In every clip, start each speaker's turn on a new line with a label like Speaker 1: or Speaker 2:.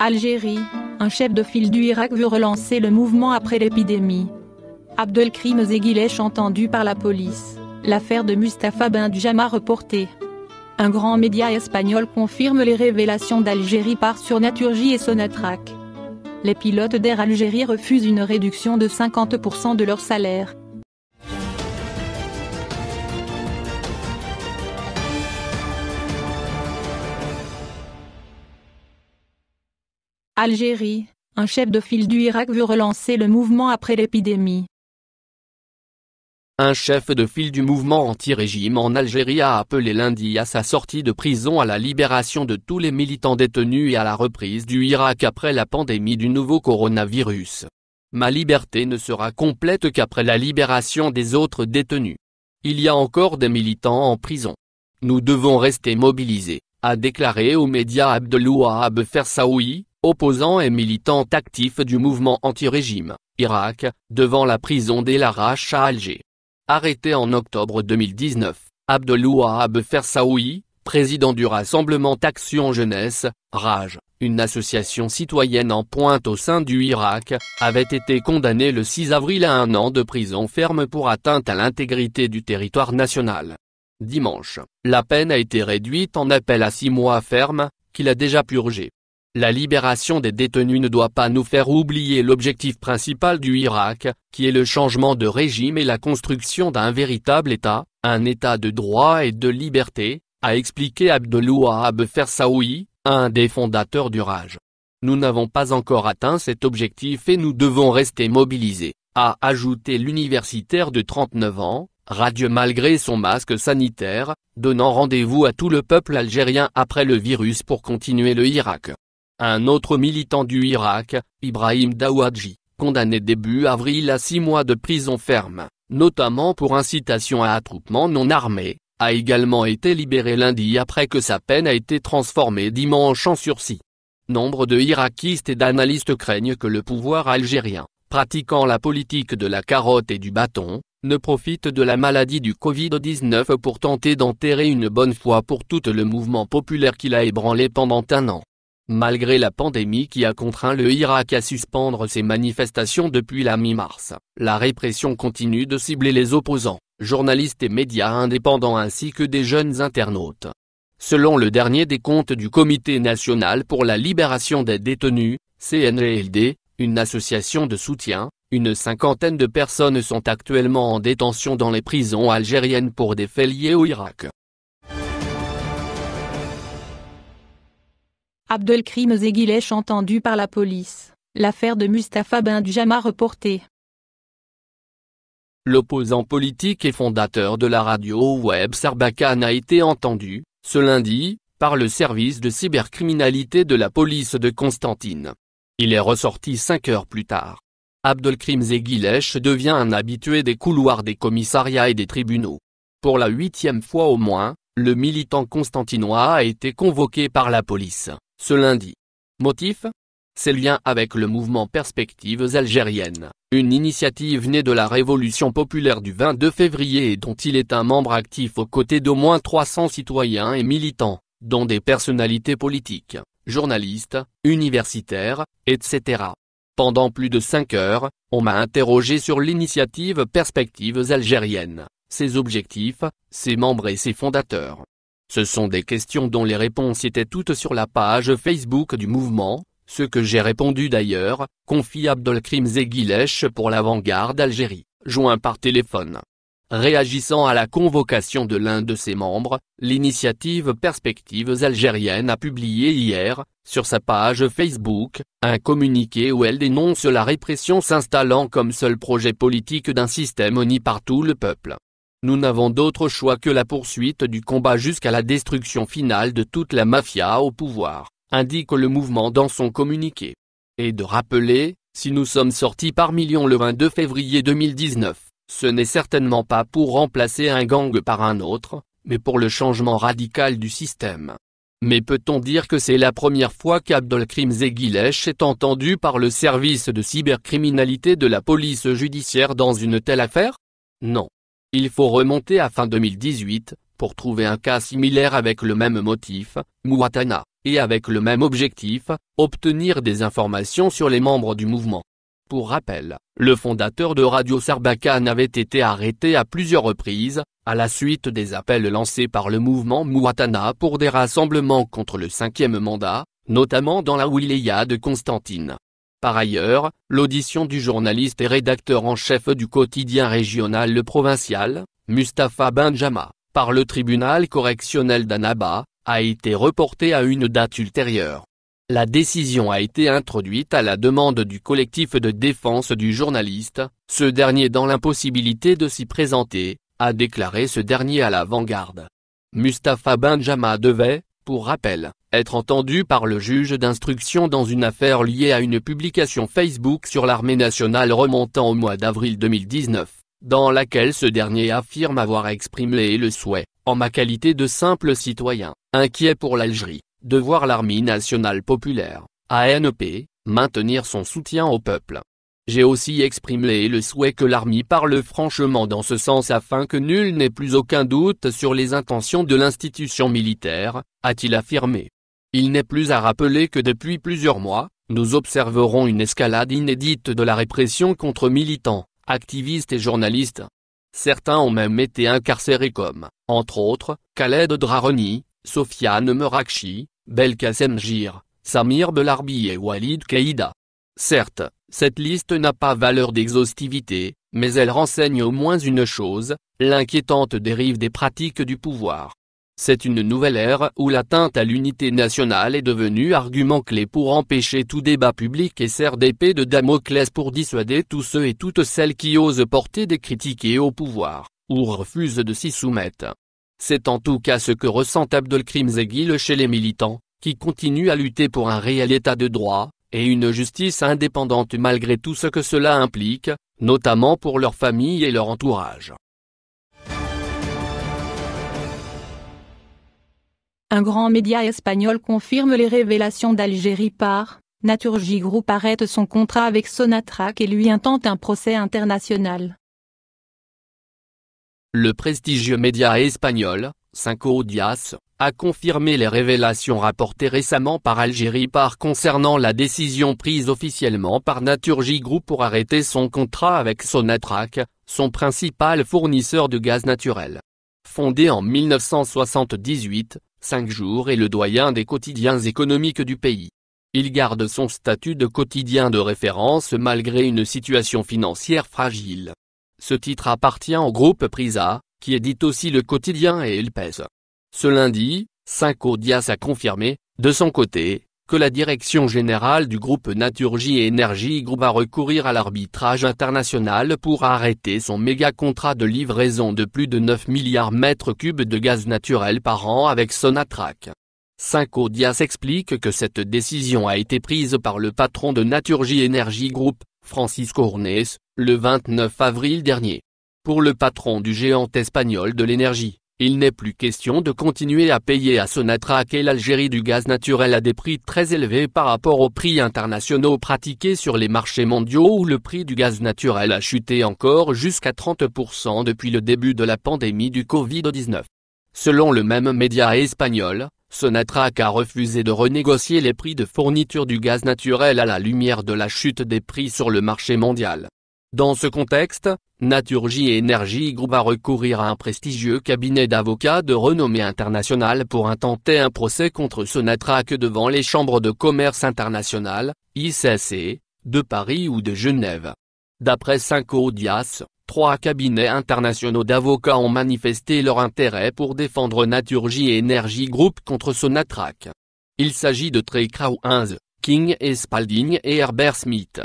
Speaker 1: Algérie, un chef de file du Irak veut relancer le mouvement après l'épidémie. Abdelkrim Zeghilech entendu par la police, l'affaire de Mustafa Ben Djama reportée. Un grand média espagnol confirme les révélations d'Algérie par Surnaturgie et Sonatrach. Les pilotes d'Air Algérie refusent une réduction de 50% de leur salaire. Algérie, un chef de file du Irak veut relancer le mouvement après l'épidémie.
Speaker 2: Un chef de file du mouvement anti-régime en Algérie a appelé lundi à sa sortie de prison à la libération de tous les militants détenus et à la reprise du Irak après la pandémie du nouveau coronavirus. Ma liberté ne sera complète qu'après la libération des autres détenus. Il y a encore des militants en prison. Nous devons rester mobilisés, a déclaré aux médias Abdelouahab Fersaoui, opposant et militant actif du mouvement anti-régime, Irak, devant la prison d'El Arash à Alger. Arrêté en octobre 2019, Abfer Saoui, président du Rassemblement Action Jeunesse, RAGE, une association citoyenne en pointe au sein du Irak, avait été condamné le 6 avril à un an de prison ferme pour atteinte à l'intégrité du territoire national. Dimanche, la peine a été réduite en appel à six mois ferme, qu'il a déjà purgé. La libération des détenus ne doit pas nous faire oublier l'objectif principal du Irak, qui est le changement de régime et la construction d'un véritable État, un État de droit et de liberté, a expliqué Abdelouahab Fersaoui, un des fondateurs du Raj. Nous n'avons pas encore atteint cet objectif et nous devons rester mobilisés, a ajouté l'universitaire de 39 ans, radieux malgré son masque sanitaire, donnant rendez-vous à tout le peuple algérien après le virus pour continuer le Irak. Un autre militant du Irak, Ibrahim Dawadji, condamné début avril à six mois de prison ferme, notamment pour incitation à attroupement non armé, a également été libéré lundi après que sa peine a été transformée dimanche en sursis. Nombre de irakistes et d'analystes craignent que le pouvoir algérien, pratiquant la politique de la carotte et du bâton, ne profite de la maladie du Covid-19 pour tenter d'enterrer une bonne fois pour tout le mouvement populaire qu'il a ébranlé pendant un an malgré la pandémie qui a contraint le Irak à suspendre ses manifestations depuis la mi-mars. La répression continue de cibler les opposants, journalistes et médias indépendants ainsi que des jeunes internautes. Selon le dernier décompte du Comité national pour la libération des détenus, CNLD, une association de soutien, une cinquantaine de personnes sont actuellement en détention dans les prisons algériennes pour des faits liés au Irak.
Speaker 1: Abdelkrim Zeguilech entendu par la police, l'affaire de Mustapha Dujama reportée.
Speaker 2: L'opposant politique et fondateur de la radio web Sarbacane a été entendu, ce lundi, par le service de cybercriminalité de la police de Constantine. Il est ressorti cinq heures plus tard. Abdelkrim Zeguilech devient un habitué des couloirs des commissariats et des tribunaux. Pour la huitième fois au moins, le militant constantinois a été convoqué par la police ce lundi. Motif Ses liens avec le mouvement Perspectives algériennes, une initiative née de la révolution populaire du 22 février et dont il est un membre actif aux côtés d'au moins 300 citoyens et militants, dont des personnalités politiques, journalistes, universitaires, etc. Pendant plus de 5 heures, on m'a interrogé sur l'initiative Perspectives algériennes, ses objectifs, ses membres et ses fondateurs. Ce sont des questions dont les réponses étaient toutes sur la page Facebook du mouvement, ce que j'ai répondu d'ailleurs, confie Abdelkrim zeghilech pour l'avant-garde Algérie, joint par téléphone. Réagissant à la convocation de l'un de ses membres, l'initiative Perspectives algériennes a publié hier, sur sa page Facebook, un communiqué où elle dénonce la répression s'installant comme seul projet politique d'un système ni par tout le peuple. Nous n'avons d'autre choix que la poursuite du combat jusqu'à la destruction finale de toute la mafia au pouvoir, indique le mouvement dans son communiqué. Et de rappeler, si nous sommes sortis par millions le 22 février 2019, ce n'est certainement pas pour remplacer un gang par un autre, mais pour le changement radical du système. Mais peut-on dire que c'est la première fois qu'Abdolkrim Zegilesh est entendu par le service de cybercriminalité de la police judiciaire dans une telle affaire Non. Il faut remonter à fin 2018, pour trouver un cas similaire avec le même motif, Mouatana, et avec le même objectif, obtenir des informations sur les membres du mouvement. Pour rappel, le fondateur de Radio Sarbacane avait été arrêté à plusieurs reprises, à la suite des appels lancés par le mouvement Mouatana pour des rassemblements contre le cinquième mandat, notamment dans la wilaya de Constantine. Par ailleurs, l'audition du journaliste et rédacteur en chef du quotidien régional Le Provincial, Mustapha Benjama, par le tribunal correctionnel d'Anaba, a été reportée à une date ultérieure. La décision a été introduite à la demande du collectif de défense du journaliste, ce dernier dans l'impossibilité de s'y présenter, a déclaré ce dernier à l'avant-garde. Mustapha Benjama devait, pour rappel, être entendu par le juge d'instruction dans une affaire liée à une publication Facebook sur l'armée nationale remontant au mois d'avril 2019, dans laquelle ce dernier affirme avoir exprimé le souhait, en ma qualité de simple citoyen, inquiet pour l'Algérie, de voir l'armée nationale populaire, ANP, e maintenir son soutien au peuple. J'ai aussi exprimé le souhait que l'armée parle franchement dans ce sens afin que nul n'ait plus aucun doute sur les intentions de l'institution militaire, a-t-il affirmé. Il n'est plus à rappeler que depuis plusieurs mois, nous observerons une escalade inédite de la répression contre militants, activistes et journalistes. Certains ont même été incarcérés comme, entre autres, Khaled Draroni, Sofiane Merakchi, Belkacem Jir, Samir Belarbi et Walid Kaïda. Certes, cette liste n'a pas valeur d'exhaustivité, mais elle renseigne au moins une chose, l'inquiétante dérive des pratiques du pouvoir. C'est une nouvelle ère où l'atteinte à l'unité nationale est devenue argument clé pour empêcher tout débat public et sert d'épée de Damoclès pour dissuader tous ceux et toutes celles qui osent porter des critiques au pouvoir, ou refusent de s'y soumettre. C'est en tout cas ce que ressent Abdelkrim Zegil chez les militants, qui continuent à lutter pour un réel état de droit, et une justice indépendante malgré tout ce que cela implique, notamment pour leur famille et leur entourage.
Speaker 1: Un grand média espagnol confirme les révélations d'Algérie par Naturgy Group arrête son contrat avec Sonatrach et lui intente un procès international.
Speaker 2: Le prestigieux média espagnol, Cinco Dias, a confirmé les révélations rapportées récemment par Algérie par concernant la décision prise officiellement par Naturgy Group pour arrêter son contrat avec Sonatrach, son principal fournisseur de gaz naturel. Fondé en 1978, Cinq jours est le doyen des quotidiens économiques du pays. Il garde son statut de quotidien de référence malgré une situation financière fragile. Ce titre appartient au groupe Prisa, qui édite aussi le quotidien et il pèse. Ce lundi, 5 Audias a confirmé, de son côté, que la direction générale du groupe Naturgy Energy Group va recourir à l'arbitrage international pour arrêter son méga contrat de livraison de plus de 9 milliards mètres cubes de gaz naturel par an avec Sonatrach. Dias explique que cette décision a été prise par le patron de Naturgy Energy Group, Francisco Ornés, le 29 avril dernier. Pour le patron du géant espagnol de l'énergie, il n'est plus question de continuer à payer à Sonatrach et l'Algérie du gaz naturel à des prix très élevés par rapport aux prix internationaux pratiqués sur les marchés mondiaux où le prix du gaz naturel a chuté encore jusqu'à 30% depuis le début de la pandémie du Covid-19. Selon le même média espagnol, Sonatrach a refusé de renégocier les prix de fourniture du gaz naturel à la lumière de la chute des prix sur le marché mondial. Dans ce contexte, Naturgy Energy Group va recourir à un prestigieux cabinet d'avocats de renommée internationale pour intenter un procès contre Sonatrach devant les chambres de commerce internationales, ICC, e, de Paris ou de Genève. D'après Cinco Dias, trois cabinets internationaux d'avocats ont manifesté leur intérêt pour défendre Naturgy Energy Group contre Sonatrach. Il s'agit de Trey Crow11, King et Spalding et Herbert Smith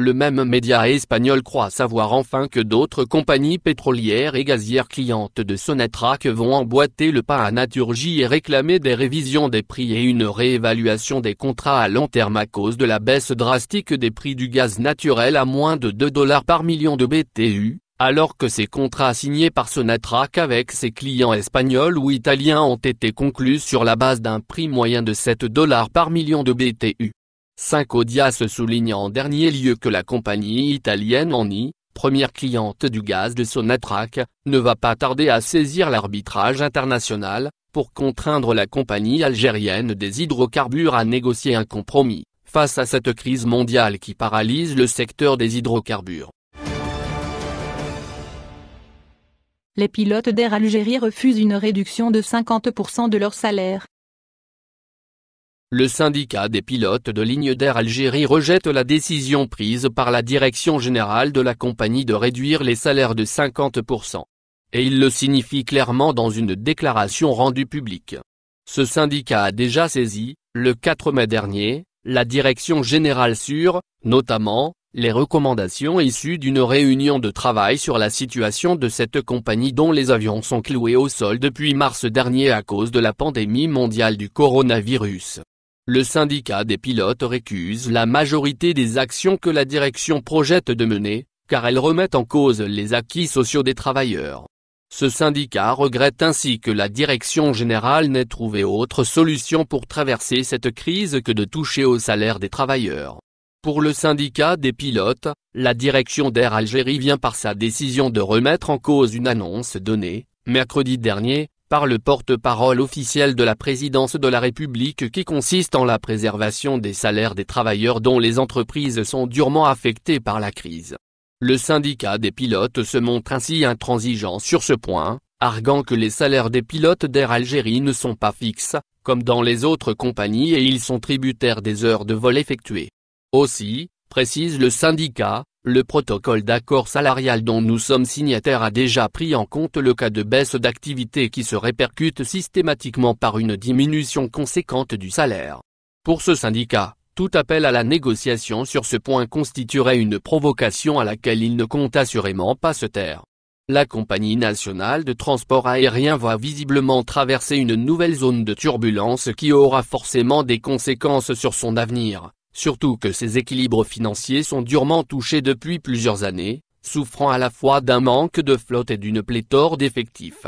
Speaker 2: le même média espagnol croit savoir enfin que d'autres compagnies pétrolières et gazières clientes de Sonatrach vont emboîter le pas à Naturgy et réclamer des révisions des prix et une réévaluation des contrats à long terme à cause de la baisse drastique des prix du gaz naturel à moins de 2 dollars par million de BTU, alors que ces contrats signés par Sonatrach avec ses clients espagnols ou italiens ont été conclus sur la base d'un prix moyen de 7 dollars par million de BTU. Syncodia se souligne en dernier lieu que la compagnie italienne Eni, première cliente du gaz de Sonatrach, ne va pas tarder à saisir l'arbitrage international, pour contraindre la compagnie algérienne des hydrocarbures à négocier un compromis, face à cette crise mondiale qui paralyse le secteur des hydrocarbures.
Speaker 1: Les pilotes d'Air Algérie refusent une réduction de 50% de leur salaire,
Speaker 2: le syndicat des pilotes de ligne d'Air Algérie rejette la décision prise par la direction générale de la compagnie de réduire les salaires de 50%. Et il le signifie clairement dans une déclaration rendue publique. Ce syndicat a déjà saisi, le 4 mai dernier, la direction générale sur, notamment, les recommandations issues d'une réunion de travail sur la situation de cette compagnie dont les avions sont cloués au sol depuis mars dernier à cause de la pandémie mondiale du coronavirus. Le syndicat des pilotes récuse la majorité des actions que la direction projette de mener, car elles remettent en cause les acquis sociaux des travailleurs. Ce syndicat regrette ainsi que la direction générale n'ait trouvé autre solution pour traverser cette crise que de toucher au salaire des travailleurs. Pour le syndicat des pilotes, la direction d'Air Algérie vient par sa décision de remettre en cause une annonce donnée, mercredi dernier, par le porte-parole officiel de la présidence de la République qui consiste en la préservation des salaires des travailleurs dont les entreprises sont durement affectées par la crise. Le syndicat des pilotes se montre ainsi intransigeant sur ce point, arguant que les salaires des pilotes d'Air Algérie ne sont pas fixes, comme dans les autres compagnies et ils sont tributaires des heures de vol effectuées. Aussi, précise le syndicat, le protocole d'accord salarial dont nous sommes signataires a déjà pris en compte le cas de baisse d'activité qui se répercute systématiquement par une diminution conséquente du salaire. Pour ce syndicat, tout appel à la négociation sur ce point constituerait une provocation à laquelle il ne compte assurément pas se taire. La compagnie nationale de transport aérien voit visiblement traverser une nouvelle zone de turbulence qui aura forcément des conséquences sur son avenir surtout que ses équilibres financiers sont durement touchés depuis plusieurs années, souffrant à la fois d'un manque de flotte et d'une pléthore d'effectifs.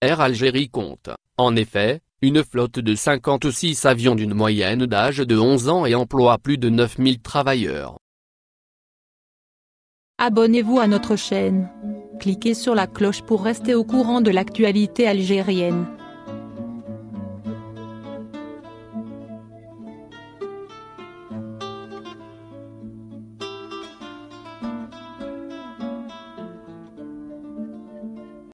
Speaker 2: Air Algérie compte, en effet, une flotte de 56 avions d'une moyenne d'âge de 11 ans et emploie plus de 9000 travailleurs.
Speaker 1: Abonnez-vous à notre chaîne. Cliquez sur la cloche pour rester au courant de l'actualité algérienne.